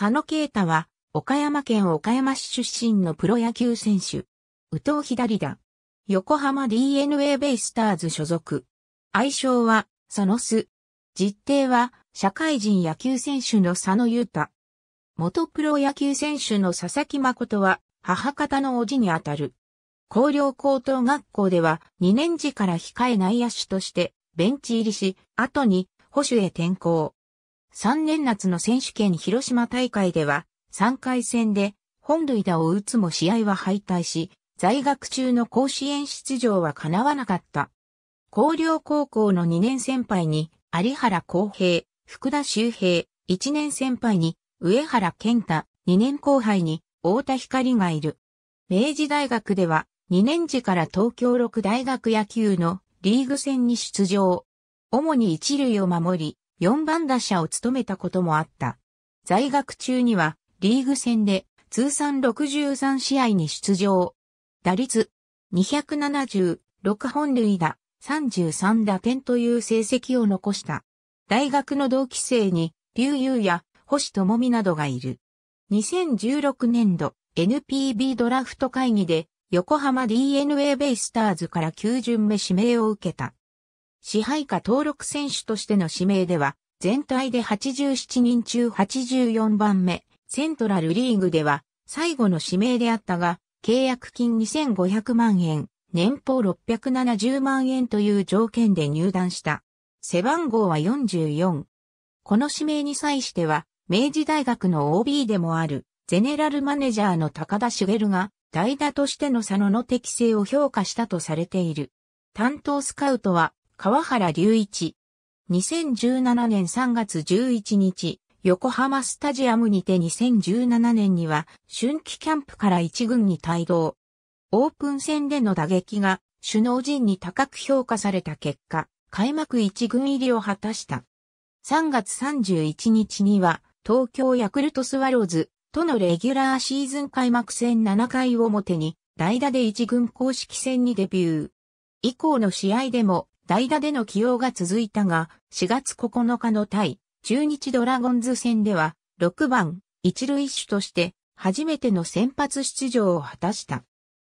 佐野啓太は、岡山県岡山市出身のプロ野球選手。宇藤左だ。横浜 DNA ベイスターズ所属。愛称は、佐野ス。実定は、社会人野球選手の佐野裕太。元プロ野球選手の佐々木誠は、母方の叔父にあたる。高陵高等学校では、2年時から控え内野手として、ベンチ入りし、後に、保守へ転校。3年夏の選手権広島大会では、3回戦で本塁打を打つも試合は敗退し、在学中の甲子園出場は叶わなかった。広陵高校の2年先輩に、有原康平、福田周平、1年先輩に、上原健太、2年後輩に、太田光がいる。明治大学では、2年時から東京六大学野球のリーグ戦に出場。主に一塁を守り、4番打者を務めたこともあった。在学中にはリーグ戦で通算63試合に出場。打率276本塁打33打点という成績を残した。大学の同期生に劉優や星智美などがいる。2016年度 NPB ドラフト会議で横浜 DNA ベイスターズから9巡目指名を受けた。支配下登録選手としての指名では、全体で87人中84番目、セントラルリーグでは最後の指名であったが、契約金2500万円、年俸670万円という条件で入団した。背番号は44。この指名に際しては、明治大学の OB でもある、ゼネラルマネジャーの高田茂が、代打としての佐野の適性を評価したとされている。担当スカウトは、川原隆一。2017年3月11日、横浜スタジアムにて2017年には春季キャンプから一軍に帯同。オープン戦での打撃が首脳陣に高く評価された結果、開幕一軍入りを果たした。3月31日には東京ヤクルトスワローズとのレギュラーシーズン開幕戦7回表に代打で一軍公式戦にデビュー。以降の試合でも代打での起用が続いたが、4月9日の対、中日ドラゴンズ戦では、6番、一塁手として、初めての先発出場を果たした。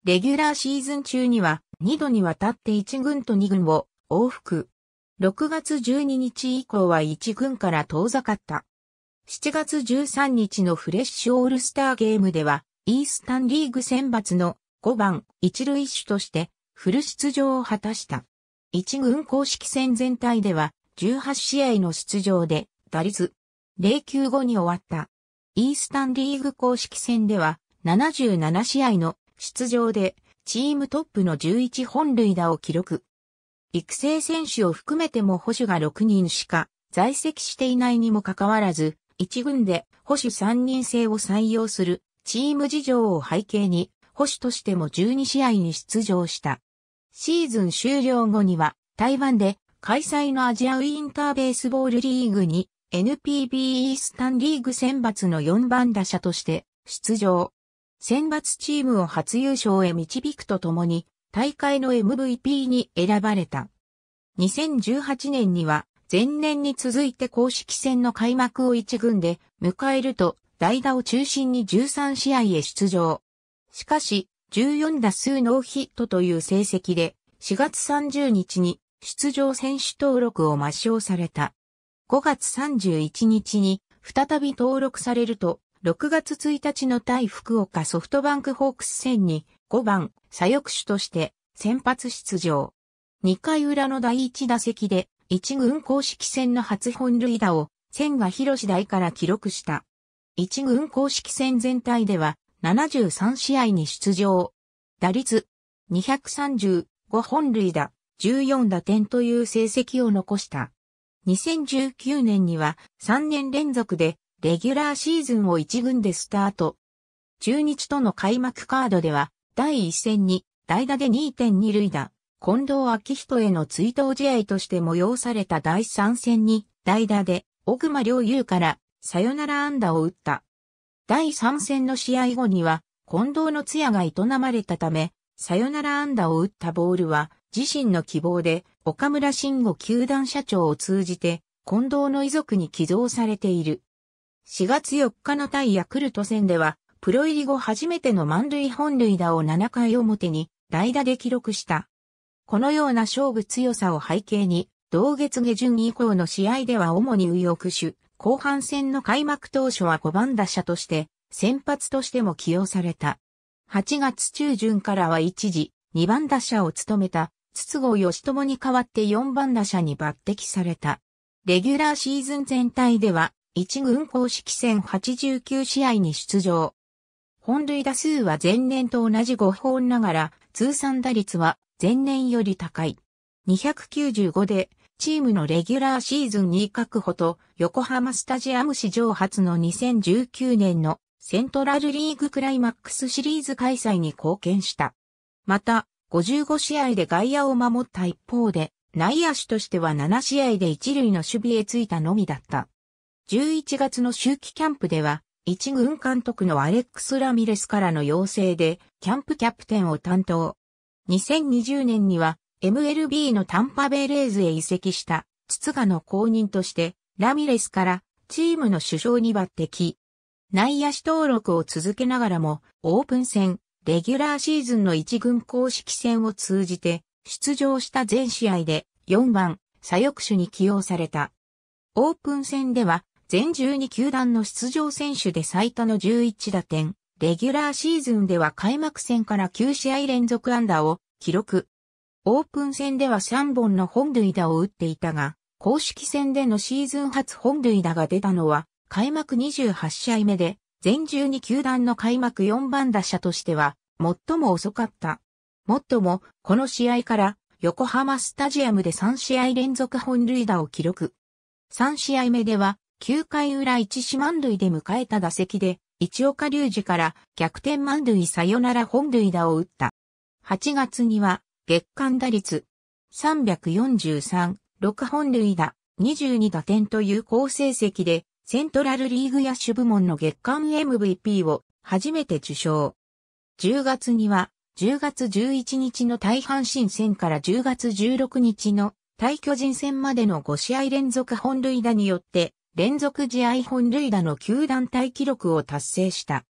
レギュラーシーズン中には、2度にわたって1軍と2軍を往復。6月12日以降は1軍から遠ざかった。7月13日のフレッシュオールスターゲームでは、イースタンリーグ選抜の5番一塁手としてフル出場を果たした。一軍公式戦全体では18試合の出場で打率0 9後に終わった。イースタンリーグ公式戦では77試合の出場でチームトップの11本塁打を記録。育成選手を含めても保守が6人しか在籍していないにもかかわらず、一軍で保守3人制を採用するチーム事情を背景に保守としても12試合に出場した。シーズン終了後には、台湾で開催のアジアウィンターベースボールリーグに NPB イースタンリーグ選抜の4番打者として出場。選抜チームを初優勝へ導くとともに大会の MVP に選ばれた。2018年には前年に続いて公式戦の開幕を一軍で迎えると代打を中心に13試合へ出場。しかし、14打数ノーヒットという成績で、4月30日に出場選手登録を抹消された。5月31日に再び登録されると、6月1日の対福岡ソフトバンクホークス戦に5番左翼手として先発出場。2回裏の第1打席で1軍公式戦の初本塁打を千賀博士大から記録した。1軍公式戦全体では73試合に出場。打率235本塁打、14打点という成績を残した。2019年には3年連続でレギュラーシーズンを1軍でスタート。中日との開幕カードでは第1戦に代打で2.2塁打、近藤昭人への追悼試合として催された第3戦に代打で奥間良優からサヨナラ安打を打った。第3戦の試合後には、近藤の通夜が営まれたため、サヨナラ安打を打ったボールは、自身の希望で、岡村慎吾球団社長を通じて、近藤の遺族に寄贈されている。4月4日の対ヤクルト戦では、プロ入り後初めての満塁本塁打を7回表に、代打で記録した。このような勝負強さを背景に、同月下旬以降の試合では主に右翼手、後半戦の開幕当初は5番打者として、先発としても起用された。8月中旬からは一時、2番打者を務めた、筒子義友に代わって4番打者に抜擢された。レギュラーシーズン全体では、1軍公式戦89試合に出場。本塁打数は前年と同じ5本ながら、通算打率は前年より高い。295でチームのレギュラーシーズン2確保と横浜スタジアム史上初の2019年のセントラルリーグクライマックスシリーズ開催に貢献した。また、55試合で外野を守った一方で、内野手としては7試合で一塁の守備へついたのみだった。11月の周期キャンプでは、一軍監督のアレックス・ラミレスからの要請で、キャンプキャプテンを担当。2020年には、MLB のタンパベイレーズへ移籍した、筒賀の後任として、ラミレスからチームの首相に抜擢。内野手登録を続けながらも、オープン戦、レギュラーシーズンの一軍公式戦を通じて、出場した全試合で4番、左翼手に起用された。オープン戦では、全12球団の出場選手で最多の11打点、レギュラーシーズンでは開幕戦から9試合連続安打を記録。オープン戦では3本の本塁打を打っていたが、公式戦でのシーズン初本塁打が出たのは、開幕28試合目で、全12球団の開幕4番打者としては、最も遅かった。もっとも、この試合から、横浜スタジアムで3試合連続本塁打を記録。3試合目では、9回裏1四万塁で迎えた打席で、一岡隆二から逆転満塁サヨナラ本塁打を打った。8月には月間打率343、6本塁打、22打点という好成績で、セントラルリーグ野手部門の月間 MVP を初めて受賞。10月には、10月11日の大阪神戦から10月16日の大巨人戦までの5試合連続本塁打によって、連続試合本塁打の球団体記録を達成した。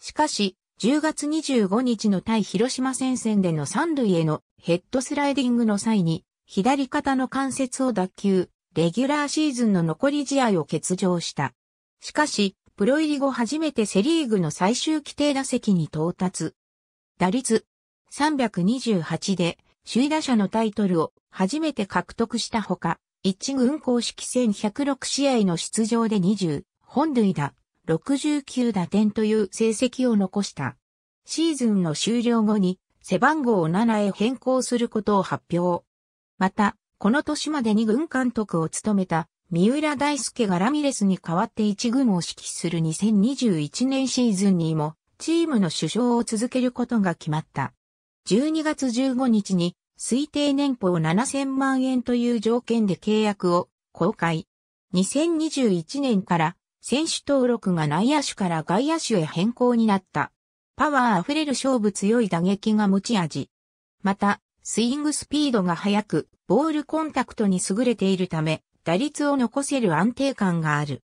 しかし、10月25日の対広島戦線での三塁へのヘッドスライディングの際に、左肩の関節を脱臼、レギュラーシーズンの残り試合を欠場した。しかし、プロ入り後初めてセリーグの最終規定打席に到達。打率328で首位打者のタイトルを初めて獲得したほか、一軍公式戦106試合の出場で20本塁打、69打点という成績を残した。シーズンの終了後に背番号を7へ変更することを発表。また、この年までに軍監督を務めた三浦大輔がラミレスに代わって一軍を指揮する2021年シーズンにもチームの首相を続けることが決まった。12月15日に推定年俸7000万円という条件で契約を公開。2021年から選手登録が内野手から外野手へ変更になった。パワー溢れる勝負強い打撃が持ち味。また、スイングスピードが速く、ボールコンタクトに優れているため、打率を残せる安定感がある。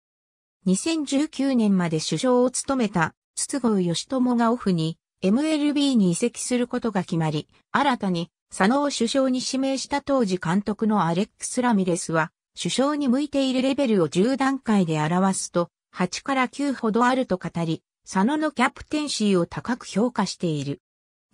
2019年まで首相を務めた筒香義友がオフに MLB に移籍することが決まり、新たに佐野を首相に指名した当時監督のアレックス・ラミレスは首相に向いているレベルを10段階で表すと、8から9ほどあると語り、佐野のキャプテンシーを高く評価している。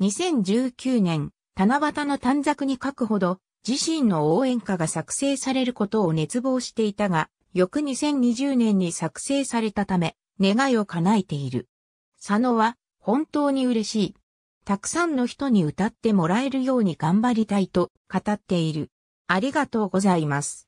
2019年、七夕の短冊に書くほど、自身の応援歌が作成されることを熱望していたが、翌2020年に作成されたため、願いを叶えている。佐野は、本当に嬉しい。たくさんの人に歌ってもらえるように頑張りたいと語っている。ありがとうございます。